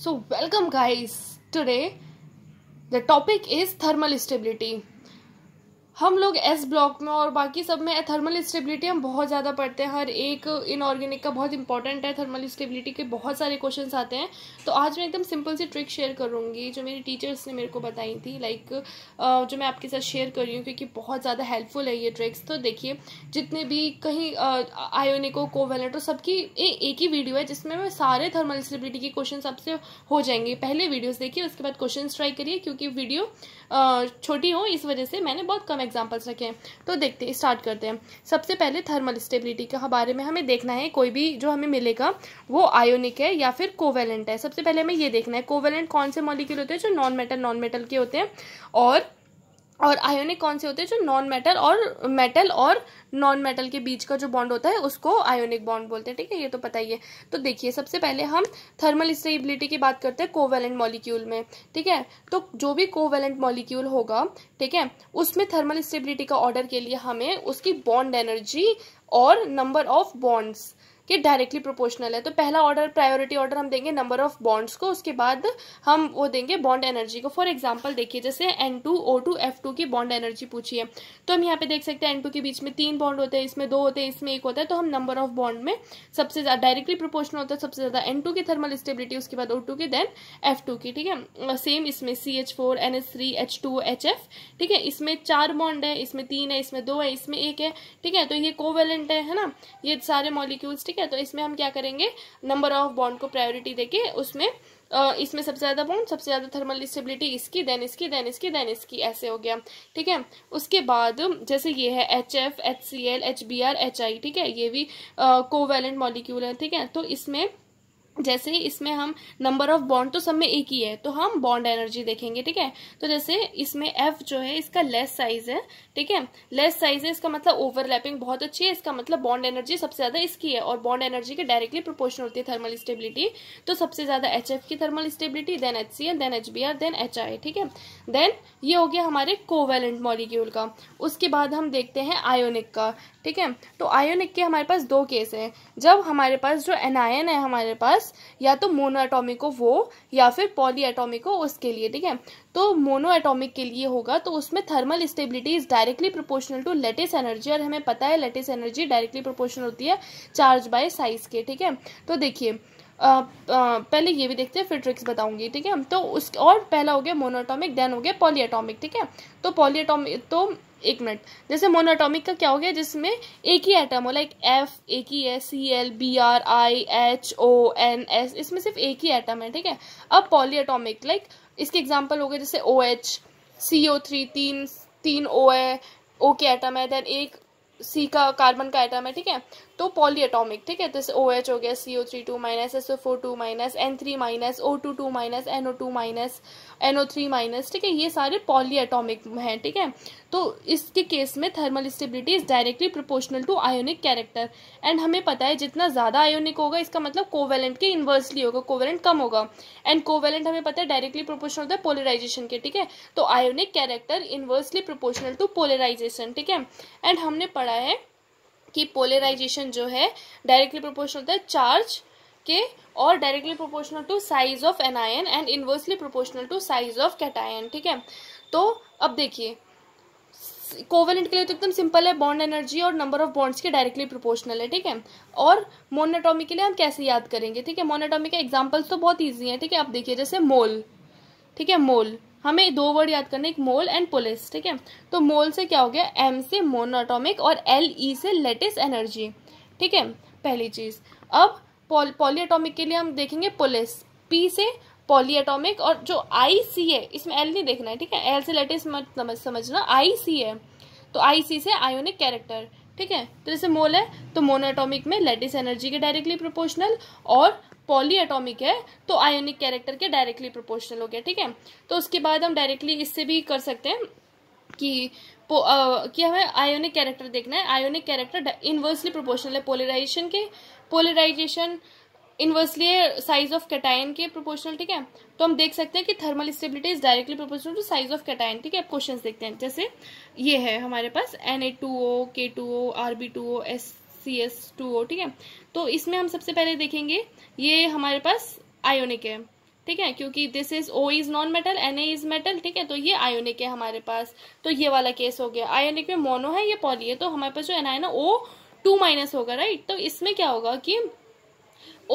so welcome guys today the topic is thermal stability हम लोग S block में और बाकी सब में थर्मल स्टेबिलिटी हम बहुत ज़्यादा पढ़ते हैं हर एक इनऑर्गेनिक का बहुत इंपॉर्टेंट है थर्मल स्टेबिलिटी के बहुत सारे क्वेश्चंस आते हैं तो आज मैं एकदम सिंपल सी ट्रिक शेयर करूँगी जो मेरी टीचर्स ने मेरे को बताई थी लाइक जो मैं आपके साथ शेयर कर रही हूँ क्योंकि बहुत ज़्यादा हेल्पफुल है ये ट्रिक्स तो देखिए जितने भी कहीं आयोनिको कोवेलेटो सबकी एक ही वीडियो है जिसमें मैं सारे थर्मल स्टेबिलिटी के क्वेश्चन आपसे हो जाएंगे पहले वीडियोज़ देखिए उसके बाद क्वेश्चन ट्राई करिए क्योंकि वीडियो छोटी हो इस वजह से मैंने बहुत कम एग्जाम्पल्स रखें तो देखते स्टार्ट करते हैं सबसे पहले थर्मल स्टेबिलिटी के बारे में हमें देखना है कोई भी जो हमें मिलेगा वो आयोनिक है या फिर कोवेलेंट है सबसे पहले हमें ये देखना है कोवेलेंट कौन से मॉलिक्यूल होते हैं जो नॉन मेटल नॉन मेटल के होते हैं और और आयोनिक कौन से होते हैं जो नॉन मेटल और मेटल और नॉन मेटल के बीच का जो बॉन्ड होता है उसको आयोनिक बॉन्ड बोलते हैं ठीक है ये तो पता ही है तो देखिए सबसे पहले हम थर्मल स्टेबिलिटी की बात करते हैं कोवेलेंट मॉलिक्यूल में ठीक है तो जो भी कोवेलेंट मॉलिक्यूल होगा ठीक है उसमें थर्मल स्टेबिलिटी का ऑर्डर के लिए हमें उसकी बॉन्ड एनर्जी और नंबर ऑफ बॉन्ड्स कि डायरेक्टली प्रोपोर्शनल है तो पहला ऑर्डर प्रायोरिटी ऑर्डर हम देंगे नंबर ऑफ बॉन्ड्स को उसके बाद हम वो देंगे बॉन्ड एनर्जी को फॉर एग्जाम्पल देखिए जैसे N two O two F two की बॉन्ड एनर्जी पूछिए तो हम यहाँ पे देख सकते हैं एन टू के बीच में तीन बॉन्ड होते हैं इसमें दो होते हैं इसमें एक होता है तो हम नंबर ऑफ बॉन्ड में सबसे ज़्यादा डायरेक्टली प्रोपोर्शनल होता है सबसे ज़्यादा एन टू की थर्मल स्टेबिलिटी उसके बाद ओ टू की देन एफ टू की ठीक है सेम इसमें C H four N S three H two H F ठीक है इसमें चार बॉन्ड है इसमें तीन है इसमें दो है इसमें एक है ठीक है तो ये कोवेलेंट है है ना ये सारे मॉलिक्यूल्स ठीक ठीक है तो इसमें हम क्या करेंगे नंबर ऑफ बॉन्ड को प्रायोरिटी देके उसमें इसमें सबसे ज़्यादा बॉन्ड सबसे ज़्यादा थर्मल स्टेबिलिटी इसकी देन इसकी देन इसकी देन इसकी ऐसे हो गया ठीक है उसके बाद जैसे ये है H F H C L H B R H I ठीक है ये भी कोवेलेंट मॉलिक्यूल है ठीक है तो इसमें जैसे इसमें हम नंबर ऑफ बॉन्ड तो सब में एक ही है तो हम बॉन्ड एनर्जी देखेंगे ठीक है तो जैसे इसमें एफ जो है इसका लेस साइज है ठीक है लेस साइज है इसका मतलब ओवरलैपिंग बहुत अच्छी है इसका मतलब बॉन्ड एनर्जी सबसे ज्यादा इसकी है और बॉन्ड एनर्जी के डायरेक्टली प्रोपोर्शन होती है थर्मल स्टेबिलिटी तो सबसे ज्यादा एच की thermal stability then H then H then H ठीक है देन ये हो गया हमारे कोवेलेंट मॉलिक्यूल का उसके बाद हम देखते हैं आयोनिक का ठीक है तो आयोनिक के हमारे पास दो केस है जब हमारे पास जो एनायन है हमारे पास पास या तो मोनो एटॉमिक हो वो या फिर पॉली एटॉमिक हो उसके लिए ठीक है तो मोनो एटॉमिक के लिए होगा तो उसमें thermal stability is directly proportional to lattice energy और हमें पता है लेटेस्ट एनर्जी डायरेक्टली प्रोपोर्शनल होती है चार्ज बाय साइज के ठीक है तो देखिए आ, आ, पहले ये भी देखते हैं फिर ट्रिक्स बताऊंगी ठीक है तो उस और पहला हो गया मोनोटॉमिक देन हो गया पॉलीएटॉमिक ठीक है तो पॉलीएटॉमिक तो एक मिनट जैसे मोनाटोमिक का क्या हो गया जिसमें एक ही एटम हो लाइक एफ एक ही S C L B R I H O N S इसमें सिर्फ एक ही एटम है ठीक है अब पॉलीएटॉमिक लाइक इसके एग्जांपल हो गए जैसे O H C O three तीन तीन ओ है ओ के एटम है देन एक सी का कार्बन का एटम है ठीक है तो पॉलीएटॉमिक ठीक है जैसे ओ एच हो गया C O three two minus S O four two minus N three minus O two two minus N O two minus N O three minus ठीक है ये सारे पॉलीएटॉमिक हैं ठीक है तो इसके केस में thermal stability is directly proportional to ionic character and हमें पता है जितना ज़्यादा आयोनिक होगा इसका मतलब कोवेलेंट के इन्वर्सली होगा कोवेलेंट कम होगा एंड कोवेलेंट हमें पता है डायरेक्टली प्रोपोर्शनल होता है पोलराइजेशन के ठीक है तो ionic character inversely proportional to polarization ठीक है एंड हमने पढ़ा है कि पोलराइजेशन जो है डायरेक्टली प्रोपोर्शनल होता है चार्ज के और directly proportional to size of anion and inversely proportional to size of cation ठीक है तो अब देखिए कोवेलेंट के लिए तो एकदम सिंपल है बॉन्ड एनर्जी और नंबर ऑफ बॉन्ड्स के डायरेक्टली प्रोपोर्शनल है ठीक है और मोनाटोमी के लिए हम कैसे याद करेंगे ठीक है मोनाटोमी के एग्जाम्पल्स तो बहुत ईजी है ठीक है आप देखिए जैसे मोल ठीक है मोल हमें दो वर्ड याद करने एक मोल एंड पुलिस ठीक है तो मोल से क्या हो गया एम से मोनोटोमिक और एल ई e से लेटेस्ट एनर्जी ठीक है पहली चीज अब पॉल पॉलीएटॉमिक के लिए हम देखेंगे पुलिस पी से पॉलीएटॉमिक और जो आई सी है इसमें एल नहीं देखना है ठीक है एल से लेटेस्ट मत समझ समझना आई सी है तो आई सी से आयोनिक कैरेक्टर ठीक है तो जैसे मोल है तो मोनाटोमिक में लेटेस्ट एनर्जी के डायरेक्टली प्रोपोर्शनल और पॉली एटॉमिक है तो आयोनिक कैरेक्टर के डायरेक्टली प्रोपोर्शनल हो गया ठीक है तो उसके बाद हम डायरेक्टली इससे भी कर सकते हैं कि कि हमें आयोनिक कैरेक्टर देखना है आयोनिक कैरेक्टर इन्वर्सली प्रोपोर्शनल है पोलराइजेशन के polarization inversely size of cation के प्रोपोर्शनल ठीक है तो हम देख सकते हैं कि thermal stability is directly proportional to size of cation ठीक है अब क्वेश्चन देखते हैं जैसे ये है हमारे पास N A two O K two O R B two O S C S two O ठीक है तो इसमें हम सबसे पहले देखेंगे ये हमारे पास आयोनिक है ठीक है क्योंकि this is O is non metal N A is metal ठीक है तो ये आयोनिक है हमारे पास तो ये वाला केस हो गया आयोनिक में मोनो है ये पॉली है तो हमारे पास जो एन है ना ओ टू माइनस होगा राइट तो इसमें क्या होगा कि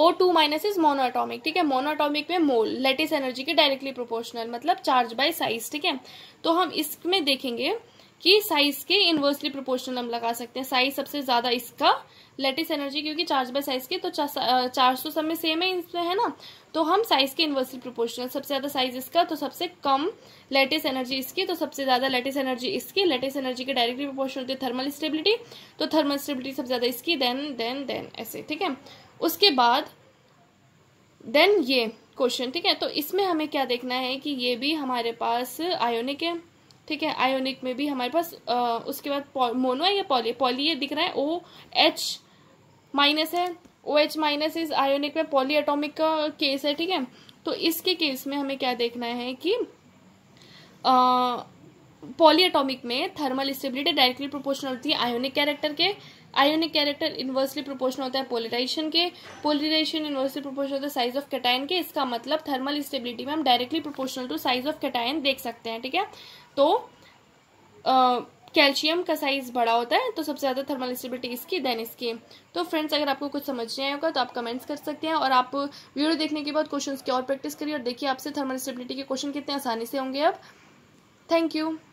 O two minus is monatomic ठीक है मोनोटॉमिक में मोल लेटेस्ट एनर्जी के डायरेक्टली प्रोपोर्शनल मतलब चार्ज बाय साइज ठीक है तो हम इसमें देखेंगे कि साइज के इन्वर्सली प्रोपोर्शनल हम लगा सकते हैं साइज सबसे ज्यादा इसका लेटेस्ट एनर्जी क्योंकि चार्ज बाय साइज के तो चार सौ सब में सेम है इसमें है ना तो हम साइज के इन्वर्सली प्रोपोर्शनल सबसे ज्यादा साइज इसका तो सबसे कम लेटेस्ट एनर्जी इसकी तो सबसे ज्यादा लेटेस्ट एनर्जी इसकी लेटेस्ट एनर्जी के डायरेक्टली प्रोपोर्शनल होती है थर्मल स्टेबिलिटी तो थर्मल स्टेबिलिटी सबसे ज्यादा इसकी देन देन देन ऐसे ठीक है उसके बाद देन ये क्वेश्चन ठीक है तो इसमें हमें क्या देखना है कि ये भी हमारे पास आयोनिक है ठीक है आयोनिक में भी हमारे पास आ, उसके बाद मोनो है या पॉली पॉली ये दिख रहा है ओ एच माइनस है ओ एच माइनस इस आयोनिक में पॉली एटोमिक का केस है ठीक है तो इसके केस में हमें क्या देखना है कि पॉली एटोमिक में थर्मल स्टेबिलिटी डायरेक्टली प्रोपोर्शनल होती है आयोनिक कैरेक्टर के आयोनिक कैरेक्टर इन्वर्सली प्रोपोर्शनल होता है पोलराइजेशन के पोलराइजेशन इन्वर्सली प्रोपोर्शनल होता है साइज ऑफ कैटायन के इसका मतलब थर्मल स्टेबिलिटी में हम directly proportional to size of cation देख सकते हैं ठीक है तो कैल्शियम का साइज बड़ा होता है तो सबसे ज़्यादा थर्मल स्टेबिलिटी इसकी देन इसकी तो फ्रेंड्स अगर आपको कुछ समझ नहीं आएगा तो आप कमेंट्स कर सकते हैं और आप वीडियो देखने के बाद क्वेश्चन की और प्रैक्टिस करिए और देखिए आपसे थर्मल स्टेबिलिटी के क्वेश्चन कितने आसानी से होंगे अब थैंक यू